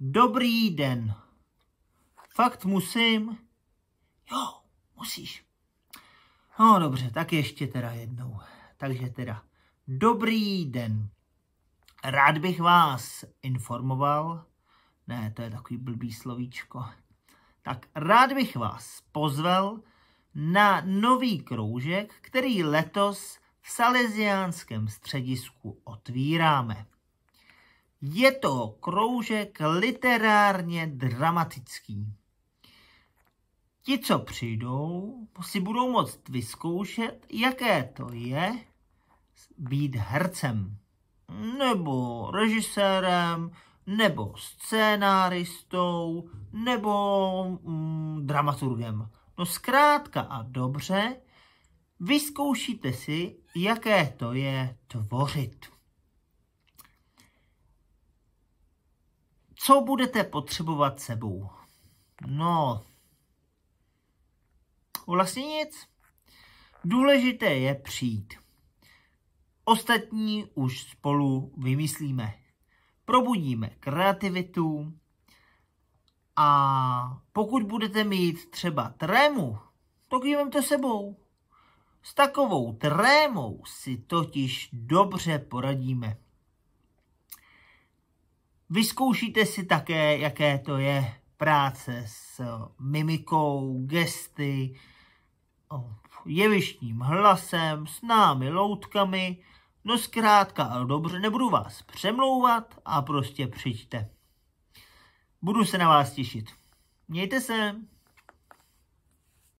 Dobrý den. Fakt musím? Jo, musíš. No dobře, tak ještě teda jednou. Takže teda, dobrý den. Rád bych vás informoval, ne, to je takový blbý slovíčko, tak rád bych vás pozval na nový kroužek, který letos v Salesiánském středisku otvíráme. Je to kroužek literárně dramatický. Ti, co přijdou, si budou moct vyzkoušet, jaké to je být hercem, nebo režisérem, nebo scénáristou, nebo mm, dramaturgem. No zkrátka a dobře, vyzkoušíte si, jaké to je tvořit. Co budete potřebovat sebou? No, vlastně nic. Důležité je přijít. Ostatní už spolu vymyslíme. Probudíme kreativitu a pokud budete mít třeba trému, tak ji to sebou. S takovou trémou si totiž dobře poradíme. Vyzkoušíte si také, jaké to je práce s eh, mimikou, gesty, jevištním hlasem, s námi loutkami. No zkrátka, ale dobře, nebudu vás přemlouvat a prostě přijďte. Budu se na vás těšit. Mějte se!